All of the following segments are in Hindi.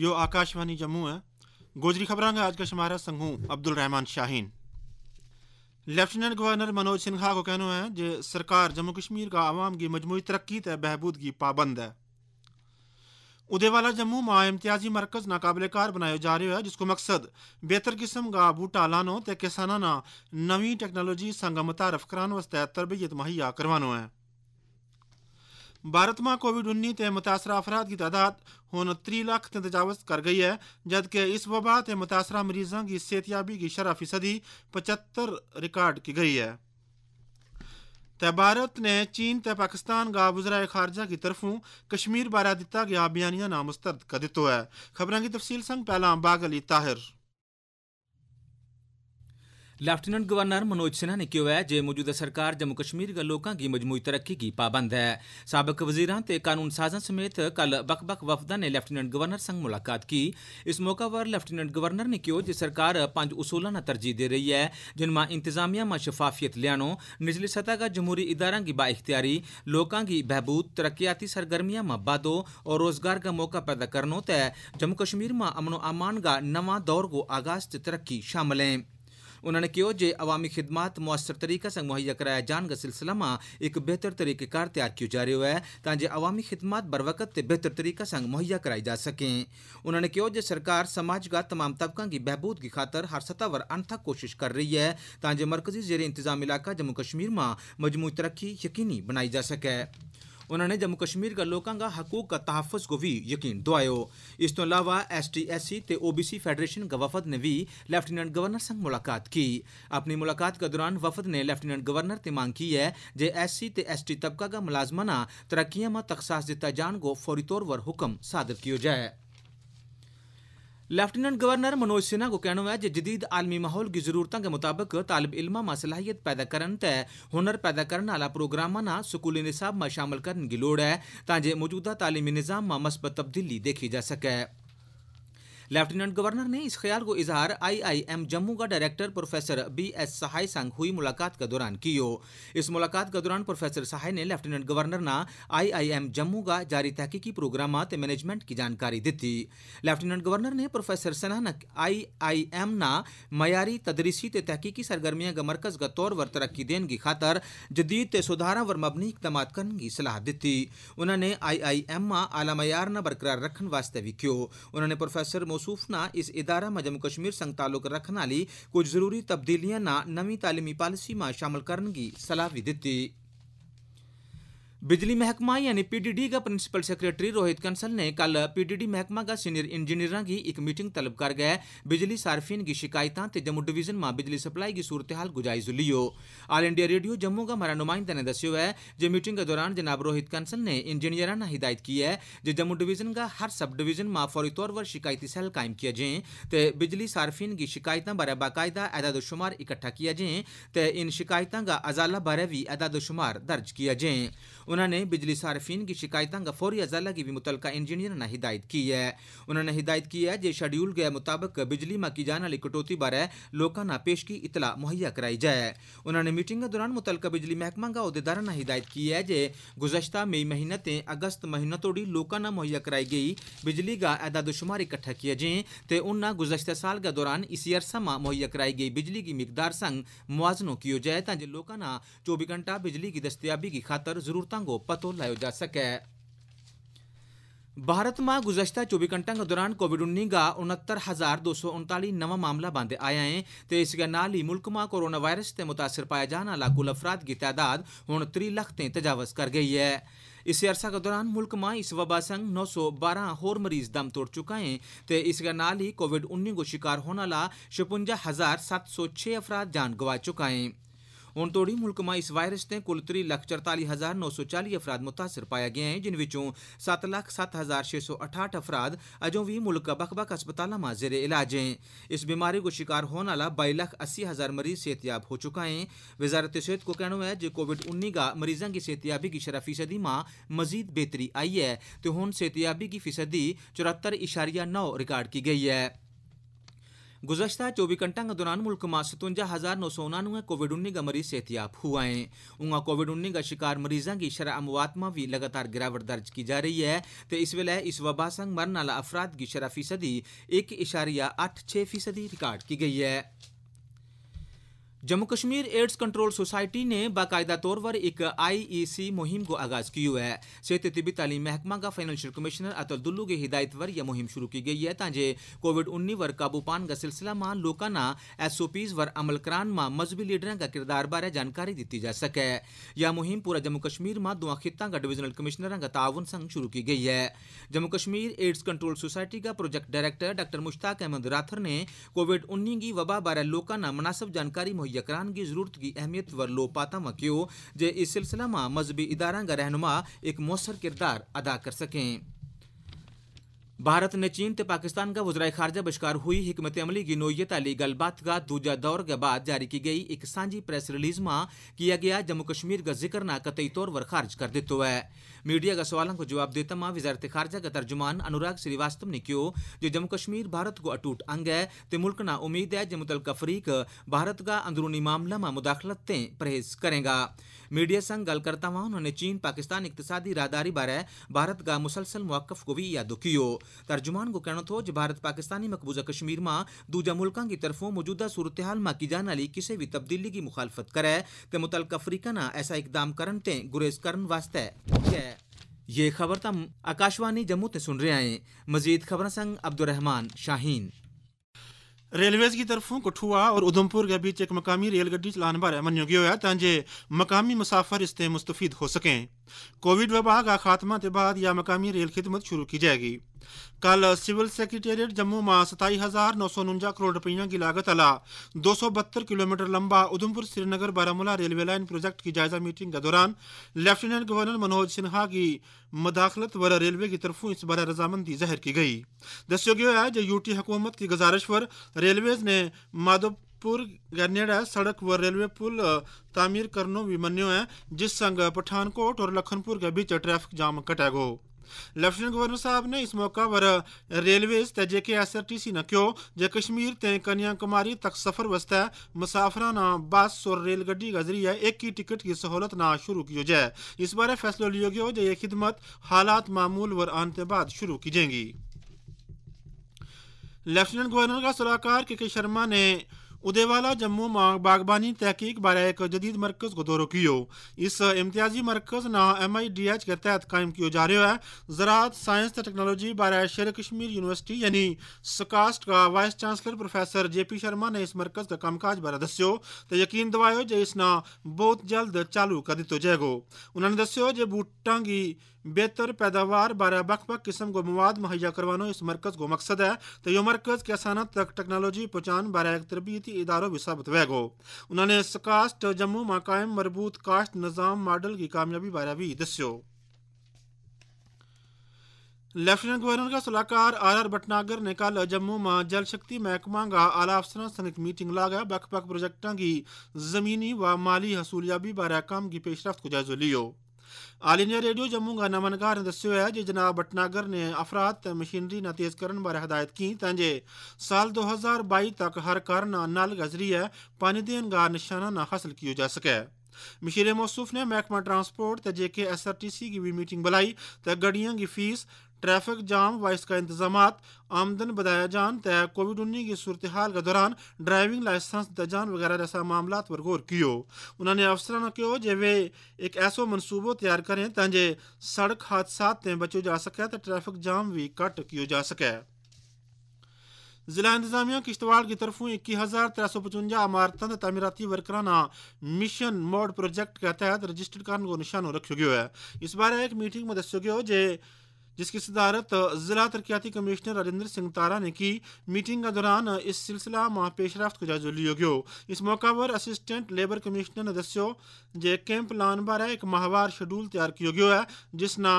यो आकाशवाणी जम्मू है गोजरी खबर आज का शुमारा संघू अब्दुल रहमान शाहीन लेफ्टिनेंट गवर्नर मनोज सिन्हा को कहना है जे सरकार जम्मू कश्मीर का आवाम की मजमू तरक्की बहबूद बहबूदगी पाबंद है उदयवाला जम्मू मा इम्तियाजी मरकज नाकबिल कार बनाया जा रहा है जिसको मकसद बेहतर किस्म का बूटा लानो ते किसाना नवी टेक्नोलॉजी संग मुतारफ कराने वास्ते तरबियत मुहैया करवाना है में कोविड उन्नीस के मुतासरा अफराद की तादाद हूं त्री लाख तजावज कर गई है जबकि इस वबा से मुतासरा मरीजों की सेहतियाबी की शराह फीसदी पचहत्तर रिकॉर्ड की गई है तो भारत ने चीन ते पाकिस्तान का वजरा खारजा की तरफों कश्मीर बारे दिता गया बयानिया नामुस्तरद कर दिता है खबरों की तफसील संग पहला बाग अली ताहिर ਲੈਫਟੀਨੈਂਟ गवर्नर मनोज सिन्हा ने ਕਿਹਾ है ਜੇ मौजूदा ਸਰਕਾਰ जम्मू कश्मीर ਦੇ ਲੋਕਾਂ की ਮਜਮੂਈ तरक्की ਦੀ ਪਾਬੰਦ ਹੈ ਸਾਬਕ ਵਜ਼ੀਰਾਂ कानून साजा समेत कल बख ਬਕ-ਬਕ ਵਫਦਾਂ ਨੇ ਲੈਫਟੀਨੈਂਟ संग मुलाकात की इस मौका पर लेफ्टिनेंट गवर्नर ने कहो जे सरकार पांच उसूलों ने तरजीह दे रही है जिनमें इंतजामिया में शफाफियत लियानो निचली सतह का जमहूरी इदारा की बाइख्तियारी लोगों की बहबूद तरक्याती सरगर्मियां में बादो और रोजगार का मौका पैदा करनो तय जम्मू कश्मीर में अमन अमान का नवा दौर को आगाज तरक्की शामिल है उन्होंने कहा जे अवामी खिदमात मुसर तरीक़े से मुहैया कराया जाने का सिलसिला में एक बेहतर तरीक़ेकार तैयार किया जा रहा है ताकि अवामी खिदमात बर वक्त बेहतर तरीक़े से मुहैया कराई जा सकें उन्होंने कहा जो सरकार समाज का तमाम तबका की बहबूद की खातर हर सतह पर अनथक कोशिश कर रही है ताकि मरकजी जेर इंतजाम इलाका जम्मू कश्मीर में मजमू तरक्की यकीनी बनाई जा सके उन्होंने जम्मू कश्मीर का लोगों का हकूक का तहफ़ को भी यकीन दवायो इस तो अलावा S T S C O B C federation का वफद ने भी लेफ्टिनेंट गवर्नर संग मुलाकात की अपनी मुलाकात के दौरान वफद ने लेफ्टिनेंट गवर्नर से मांग की है J S C S T तबका का मुलाजमाना तरक्या में तखसास दिता जान को फौरी तौर पर हुक्म सादर किया जाए लेफ्टिनेंट गवर्नर मनोज सिन्हा को कहना है कि जदीद आलमी माहौल की जरूरतों के मुताबिक तालब इलमा में सलाहियत पैदा करन ते हुनर पैदा करने आला प्रोग्रामा ना स्कूली निसाब में शामिल करने की लड़ है ताकि मौजूदा तालीमी निज़ाम में मस्बत तब्दीली देखी जा सके लेफ्टिनेंट गवर्नर ने इस ख्याल को इजहार आईआईएम जम्मू का director professor B S Sahay संग हुई मुलाकात के दौरान कियो इस मुलाकात के दौरान प्रोफेसर सहाय ने लेफ्टिनेंट गवर्नर ना आईआईएम जम्मू का जारी तहकीकी प्रोग्राम मैनेजमेंट की जानकारी दी लेफ्टिनेंट गवर्नर ने प्रोफेसर सना आई आई एम ना मयारी तदरीसी ते तहकीकी सरगर्मियां का मरकज का तौर पर तरक्की देने की खातर जदीद ते सुधारा वर मबनी इकदाम करने की सलाह दी उन्होंने आई आई एम आला मयार न बरकरार रखने वास्ते भी क्यों उन्होंने प्रोफेसर ना इस इदारा में जम्मू कश्मीर संग ताल्लुक रखने कुछ जरूरी तब्दीलियां नवी तालीमी पॉलिसी में शामिल करने की सलाह भी दी बिजली महकमा यानी पीडीडी का प्रिंसिपल सेक्रेटरी रोहित कंसल ने कल पीडीडी महकमा का सीनियर इंजीनियर की एक मीटिंग तलब कर गए बिजली सार्फिन की शिकायतें जम्मू डिवीजन में बिजली सप्लाई की सूरत हाल गुजाइज लियो ऑल इंडिया रेडियो जम्मू का हमारा नुमाइंदा ने दस्यो है जो मीटिंग के दौरान जनाब रोहित कंसल ने इंजीनियर ने हिदायत की है जो जम्मू डिवीजन का हर सब डिवीजन में फौरी तौर पर शिकायती सेल कायम किया जाए तो बिजली सार्फिन की शिकायतें बारे बाकायदा एदादोशुमार इकट्ठा किया जाए तो इन शिकायतों का अजाला बारे भी एदादोशुमार दर्ज किया जाए उन्होंने बिजली सार्फिन की शिकायत फौरी अजाला की भी मुतल इंजीनियर ने हिदायत की है उन्होंने हिदायत की है जो शेड्यूल के मुताबिक बिजली में की जाने वाली कटौती बारे लोगों ने पेश की इतला मुहैया कराई जाए उन्होंने मीटिंग दौरान मुतल बिजली महकमा का अहदेदार ने हिदायत की है जे गुजशत मई महीने से अगस्त महीने तोड़ी लोगों ने मुहैया कराई गई बिजली का एदादोशुमार इकट्ठा किया जाए तो उन्होंने गुजशत साल के दौरान इसी अरसा में मुहैया कराई गई बिजली की मकदार संग मुआवजनों किया जाए ताकि लोगों ने घंटा बिजली की दस्तियाबी की खातर जरूरतों ਖਬਰਾਂ ਕੋ ਪਤੋ ਲਾਇਓ ਜਾ ਸਕੇ ਭਾਰਤ ਮਾ ਗੁਜ਼ਸ਼ਤਾ 24 ਘੰਟਾਂ ਦੇ ਦੌਰਾਨ ਕੋਵਿਡ-19 ਦਾ 69239 ਨਵਾਂ ਮਾਮਲਾ ਬੰਦੇ ਆਇਆ ਹੈ ਤੇ ਇਸ ਦੇ ਨਾਲ ਹੀ ਮੁਲਕ ਮਾ ਕੋਰੋਨਾ ਵਾਇਰਸ ਤੇ متاثر ਪਾਇ ਜਾਣਾ ਲਾ ਕੁਲ ਅਫਰਾਦ ਦੀ ਤਾਦਾਦ ਹੁਣ 3 ਲੱਖ ਤੇ ਤਜਾਵਜ਼ ਕਰ ਗਈ ਹੈ ਇਸ ਅਰਸਾ ਦੇ ਦੌਰਾਨ ਮੁਲਕ ਮਾ ਇਸ ਵਬਾ ਸੰਗ 912 ਹੋਰ ਮਰੀਜ਼ ਦਮ ਤੋੜ ਚੁਕਾ ਹੈ ਤੇ ਇਸ ਦੇ ਨਾਲ ਹੀ ਕੋਵਿਡ-19 ਕੋ ਸ਼ਿਕਾਰ ਹੋਣਾ ਲਾ 56706 ਅਫਰਾਦ ਜਾਨ ਗਵਾ ਚੁਕਾ ਹੈ तोड़ी मुल्क में इस वायरस से कुल त्री लख चरताली हज़ार नौ सौ चाली अफराद मुतासर पाया गया है जिन सत्त लख सत्त हज़ार छे सौ अठाहठ अफराद अजों भी मुल्क का बख अस्पतालों में जेरे इलाज हैं इस बीमारी को शिकार होने वाला बई लख अस्सी हज़ार मरीज सेहतियाब हो चुका है वजारत सेहत को कहना है जो कोविड उन्नीस का मरीजों की सेहतियाबी की शरा फीसदी में मजीद बेहतरी आई है तो हूँ सेहतियाबी की फीसदी चौहत्तर इशारिया नौ रिकॉर्ड की गई है गुजशत चौबीस घंटा के दौरान मुल्क में सतुंजा हज़ार नौ सौ उन्नवे कोविड उन्नीस का मरीज सेहतियाब हुआ है उनका कोविड उन्नीस का शिकार मरीजों की शरा अमवात भी लगातार गिरावट दर्ज की जा रही है तो इस वे इस वबा संग मरण वाला अफराद की शरा फीसदी एक इशारिया आठ छः फीसदी रिकॉर्ड की गई है Jammu Kashmir AIDS control society ने बाकायदा तौर पर एक आईईसी e मुहिम को आगाज की है सेहत तिबी तालीम महकमा का फाइनेंशियल कमिश्नर अतुल दुल्लू की हिदायत पर यह मुहिम शुरू की गई है ताजे कोविड उन्नीस पर काबू पान का सिलसिला मां लोकाना एस ओ पीज पर अमल करान मां मजहबी लीडर का किरदार बारे जानकारी दी जा सके यह मुहिम पूरा जम्मू कश्मीर मां दुआ खिता का डिवीजनल कमिश्नर का ताउन संग शुरू की गई है Jammu Kashmir AIDS control society का project director doctor Mushtaq Ahmad Rather ने कोविड उन्नीस की वबा बारे लोगों मुनासिब जानकारी मुहैया यकरान की ज़रूरत की अहमियत व लोपाता क्यों जे इस सिलसिला में मजहबी इदारा का रहनुमा एक मौसर किरदार अदा कर सकें भारत ने चीन ते पाकिस्तान का वजराय खारजा बशकार हुई हिकमत अमली की नोयत अली गलबात का दूजा दौर के बाद जारी की गई एक सांझी प्रेस रिलीज में किया गया जम्मू कश्मीर का जिक्र ना कतई तौर पर खारिज कर दितो है मीडिया का सवालों को जवाब देता मां वजारत खारजा का तर्जुमान अनुराग श्रीवास्तव ने क्यों जो जम्मू कश्मीर भारत को अटूट अंग है ते मुल्क ना उम्मीद है जमुतल कफरीक भारत का अंदरूनी मामला में मुदाखलत ते परहेज करेगा मीडिया संग गल करता हुआ उन्होंने चीन पाकिस्तान इकतसादी रादारी बारे भारत का मुसलसल मौकफ को भी याद कियो तर्जुमान को कहना थो जो भारत पाकिस्तानी मकबूजा कश्मीर में दूजा मुल्कों की तरफों मौजूदा सूरत हाल में की जाने वाली किसी भी तब्दीली की मुखालफत करे तो मुतल अफ्रीका ना ऐसा इकदाम करने ते गुरेज करन वास्ते है ये खबर तम आकाशवाणी जम्मू ते सुन रहे हैं मजीद खबर संग अब्दुलरहमान शाहीन रेलवेज़ की तरफों कठुआ और उधमपुर के बीच एक मकामी रेलगड्डी चलाने बारे मन वियो आहे तव्हांजे मक़ामी मुसाफर इससे मुस्तफ़ीद हो सकें कोविड का खात्मा के बाद यह मकामी रेल ख़िदमत शुरू की जाएगी कल सिविल सेक्रेटेरिएट जम्मू में सताई हजार नौ सौ उनवंजा करोड़ रुपये की लागत अला दो सौ बहत्तर किलोमीटर लंबा Udhampur Srinagar Baramulla railway line project की जायजा मीटिंग के दौरान लेफ्टिनेंट गवर्नर मनोज सिन्हा की मदाखलत वर रेलवे की तरफों इस बारे रजामंदी जाहिर की गई गया है जो यूटी हुकूमत की गुजारिश पर रेलवेज ने माधव पुर गनेडा सड़क व रेलवे पुल तामीर करनो भी मनो है जिस संग पठानकोट और लखनपुर के बीच ट्रैफिक जाम कटेगो लेफ्टिनेंट गवर्नर साहब ने इस मौके पर रेलवेज ते जेके एसआरटीसी ने कहो जे कश्मीर ते कन्याकुमारी तक सफर वास्ते मुसाफरा ना बस और रेलगड्डी का जरिए एक ही टिकट की सहूलत ना शुरू की जाए इस बारे फैसलो लियो गयो जो ये खिदमत हालात मामूल वर आने के बाद शुरू की जाएगी लेफ्टिनेंट गवर्नर का सलाहकार के के शर्मा ने उदेवाला जम्मू बागबानी तहकीक बारे एक जदीद मरकज को दौरो कयो इस इम्तियाज़ी मरकज ना एम आई डी एच के तहत क़ाइमु कयो जा रहा है ज़रात साइंस टेक्नोलॉजी बारे शेर कश्मीर यूनिवर्सिटी यानी सकास्ट का vice chancellor professor J P Sharma ने इस मरकज का कामकाज बारे दस्यो त यकीन दवायो जे ना बहुत जल्द चालू कर दित्तो जाएगो उन्होंने दस्यो जे बूटां गी बेहतर पैदावार बख बख किस्म को मवाद मुहैया करवाना इस मरकज़ को मकसद है तो यो मरकज़ किसानों तक टेक्नोलॉजी पहुँचान एक तरबीती इदारों भी साबित वैगो उन्होंने सकास्ट जम्मू में कायम मरबूत काश्त निज़ाम मॉडल की कामयाबी बारे भी दस्यो लेफ्टिनेंट गवर्नर का सलाहकार आर आर भटनागर ने कल जम्मू में जल शक्ति महकमा का आला अफसर सनक मीटिंग गया बख बख प्रोजेक्टों की जमीनी व माली हसूलियाबी बारे काम की पेशरफ को जायजो लियो आल इंडिया रेडियो जम्मू का नमनकार ने दस्यो है जे जनाब भटनागर ने अफराद मशीनरी ना कर बारे हदायत की साल दो हज़ार बई तक हर कारना नल का ज़रिए पानी देन गा निशाना ना हासिल किया जा सकै मशीर मौसूफ ने महकमा transport J K S R T C की भी मीटिंग बुलाई ते गड्डियां की फीस ट्रैफिक जाम वाइस का इंतजाम आमदन बदाया जान तय कोविड उन्नीस की सूरत हाल के दौरान ड्राइविंग लाइसेंस दजान वगैरह जैसा मामला पर गौर कियो उन्होंने अफसरों कहो जो वे एक ऐसो मनसूबो तैयार करें ताजे सड़क हादसा से बचो जा सके तो ट्रैफिक जाम भी घट किया जा सके जिला इंतजामिया किश्तवाड़ की तरफों इक्की हज़ार त्रै सौ पचुंजा इमारतों तमीराती वर्करा ना मिशन मोड प्रोजेक्ट के तहत रजिस्टर्ड करने को निशानों रखा गया है इस बारे एक मीटिंग में दस गया जे जिसकी सदारत जिला तरक्याती कमिश्नर राजेंद्र सिंह तारा ने की मीटिंग के दौरान इस सिलसिला में पेशरफ का जायजा लियो गयो इस मौका पर असिस्टेंट लेबर कमिश्नर ने दस्यो जे कैंप लान बारे एक माहवार शेड्यूल तैयार किया गया है जिस न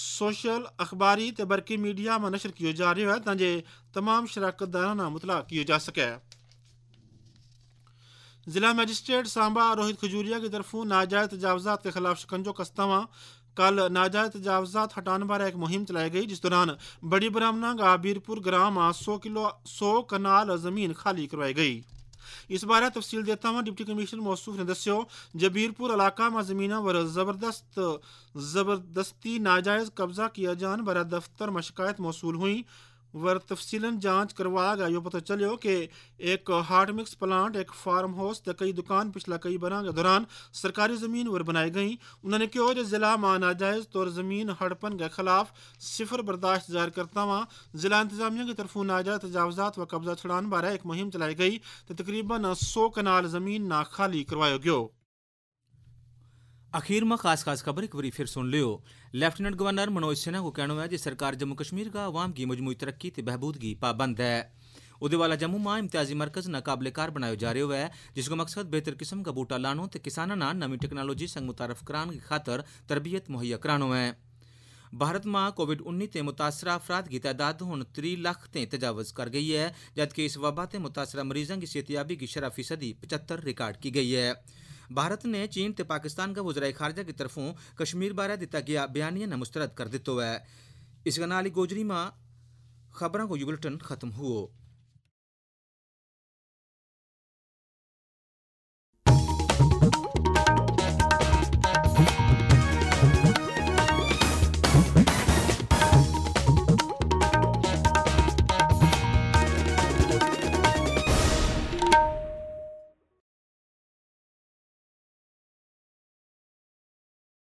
सोशल अखबारी ते बरकी मीडिया में नशर किया जा रहा है ताजे तमाम शराकतदारा ना मुतला किया जा सके जिला मजिस्ट्रेट सांबा रोहित खजूरिया की तरफों नाजायज तजावजात के खिलाफ शिकंजो कस्तवा कल नाजायज तजावजात हटाने बारे एक मुहिम चलाई गई जिस दौरान बड़ी ब्राह्मणा गाबीरपुर ग्राम सौ किलो सौ कनाल जमीन खाली करवाई गई इस बारे तफसील देता हुआ डिप्टी कमिश्नर मौसूफ ने दस्यो जबीरपुर इलाका में जमीन पर जबरदस्त जबरदस्ती नाजायज कब्जा किया जान बारा दफ्तर में शिकायत मौसूल हुई वर तफसील जांच करवा गया यो पता चलो कि एक हार्ड मिक्स प्लांट एक फार्म हाउस ते कई दुकान पिछला कई बरह के दौरान सरकारी ज़मीन वर बनाई गई उन्होंने कहो जो ज़िला मां नाजायज़ तौर ज़मीन हड़पन के खिलाफ सिफर बर्दाश्त जाहिर करता हुआ ज़िला इंतजामिया की तरफों नाजायज़ तजावजात व कब्जा छुड़ान बारे एक मुहिम चलाई गई तकरीबन सौ कनाल ज़मीन ना खाली करवाया गया आखिर में खास खास खबर एक बार फिर सुन लियो लेफ्टिनेंट गवर्नर मनोज सिन्हा को कहना है कि सरकार जम्मू कश्मीर का आवाम की मजमू तरक्की ते बहबूदगी पाबंद है उदे वाला जम्मू में इम्तियाजी मरकज नाकाबले बनाया जा रो है जिसका मकसद बेहतर किस्म का बूटा लानो तो किसाना ना नवी टेक्नोलॉजी संग मुतारफ कराने की खातर तरबियत मुहैया करानो है भारत में कोविड उन्नीस से मुतासर अफराद की तादाद हूँ त्री लाख से तजावज कर गई है जबकि इस वबा से मुतासर मरीजों की सेहतियाबी की शरह फीसदी पचहत्तर रिकॉर्ड की गई है भारत ने चीन ते पाकिस्तान का वजराय खारजा की तरफों कश्मीर बारे दिता गया बयानिया ने मुस्तरद कर दितो है इस गोजरी खबरों को यू बुलेटिन खत्म हुआ